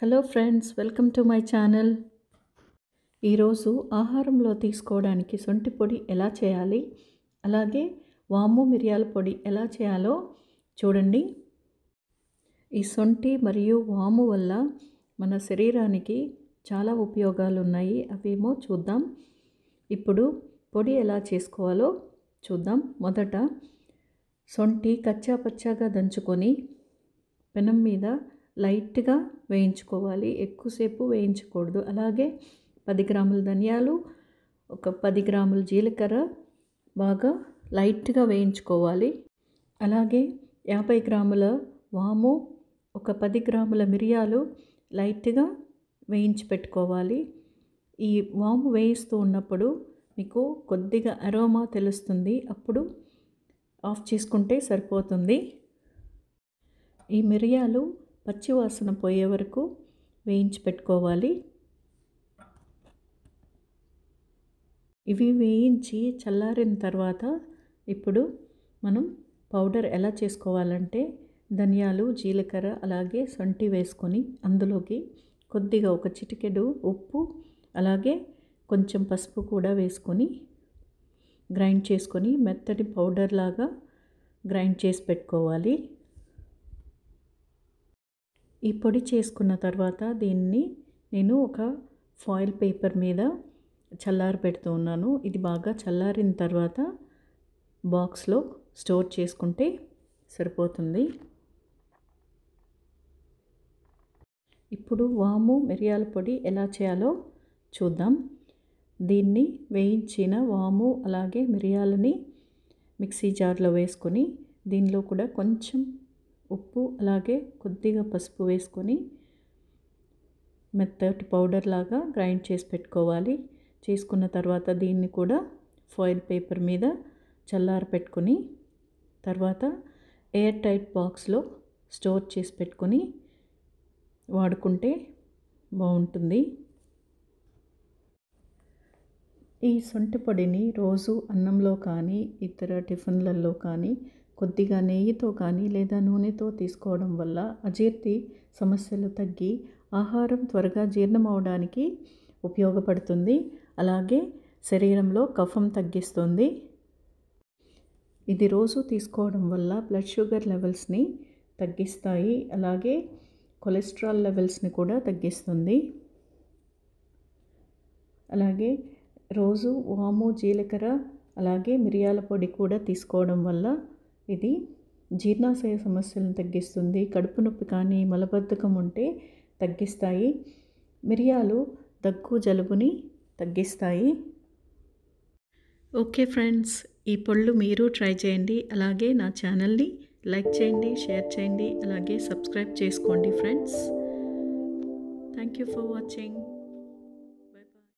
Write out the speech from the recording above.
hello friends welcome to my channel ఈరోజు ఆహారంలో తీసుకోవడానికి శొంఠి పొడి ఎలా చేయాలి అలాగే వాము మిరియాల పొడి ఎలా చేయాలో చూడండి ఈ శొంఠి మరియు వాము వల్ల మన శరీరానికి చాలా ఉపయోగాలు ఉన్నాయి అవేమో చూద్దాం ఇప్పుడు పొడి ఎలా చేసుకోవాలో చూద్దాం మొదట శొంఠి కచ్చాపచ్చాగా దంచుకొని పెనం మీద లైట్గా వేయించుకోవాలి ఎక్కువసేపు వేయించకూడదు అలాగే పది గ్రాముల ధనియాలు ఒక పది గ్రాముల జీలకర్ర బాగా లైట్గా వేయించుకోవాలి అలాగే యాభై గ్రాముల వాము ఒక పది గ్రాముల మిరియాలు లైట్గా వేయించి పెట్టుకోవాలి ఈ వాము వేయిస్తూ ఉన్నప్పుడు మీకు కొద్దిగా అరోమా తెలుస్తుంది అప్పుడు ఆఫ్ చేసుకుంటే సరిపోతుంది ఈ మిరియాలు పచ్చివాసన పోయే వరకు వేయించి పెట్టుకోవాలి ఇవి వేయించి చల్లారిన తర్వాత ఇప్పుడు మనం పౌడర్ ఎలా చేసుకోవాలంటే ధనియాలు జీలకర్ర అలాగే సొంటి వేసుకొని అందులోకి కొద్దిగా ఒక చిటికెడు ఉప్పు అలాగే కొంచెం పసుపు కూడా వేసుకొని గ్రైండ్ చేసుకొని మెత్తటి పౌడర్ లాగా గ్రైండ్ చేసి పెట్టుకోవాలి ఈ పొడి చేసుకున్న తర్వాత దీన్ని నేను ఒక ఫాయిల్ పేపర్ మీద చల్లారి పెడుతూ ఉన్నాను ఇది బాగా చల్లారిన తర్వాత బాక్స్లో స్టోర్ చేసుకుంటే సరిపోతుంది ఇప్పుడు వాము మిరియాల పొడి ఎలా చేయాలో చూద్దాం దీన్ని వేయించిన వాము అలాగే మిరియాలని మిక్సీ జార్లో వేసుకొని దీనిలో కూడా కొంచెం ఉప్పు అలాగే కొద్దిగా పసుపు వేసుకొని మెత్తటి పౌడర్ లాగా గ్రైండ్ చేసి పెట్టుకోవాలి చేసుకున్న తర్వాత దీన్ని కూడా ఫాయిల్ పేపర్ మీద చల్లార పెట్టుకొని తర్వాత ఎయిర్ టైట్ బాక్స్లో స్టోర్ చేసి పెట్టుకొని వాడుకుంటే బాగుంటుంది ఈ సొంటి పొడిని రోజు అన్నంలో కానీ ఇతర టిఫిన్లలో కానీ కొద్దిగా నెయ్యితో కానీ లేదా నూనెతో తీసుకోవడం వల్ల అజీర్తి సమస్యలు తగ్గి ఆహారం త్వరగా జీర్ణం అవడానికి ఉపయోగపడుతుంది అలాగే శరీరంలో కఫం తగ్గిస్తుంది ఇది రోజు తీసుకోవడం వల్ల బ్లడ్ షుగర్ లెవెల్స్ని తగ్గిస్తాయి అలాగే కొలెస్ట్రాల్ లెవెల్స్ని కూడా తగ్గిస్తుంది అలాగే రోజు వాము జీలకర్ర అలాగే మిరియాల పొడి కూడా తీసుకోవడం వల్ల ఇది జీర్ణాశయ సమస్యలను తగ్గిస్తుంది కడుపు నొప్పి కానీ మలబద్ధకం ఉంటే తగ్గిస్తాయి మిరియాలు దగ్గు జలుబుని తగ్గిస్తాయి ఓకే ఫ్రెండ్స్ ఈ పళ్ళు మీరు ట్రై చేయండి అలాగే నా ఛానల్ని లైక్ చేయండి షేర్ చేయండి అలాగే సబ్స్క్రైబ్ చేసుకోండి friends thank you for watching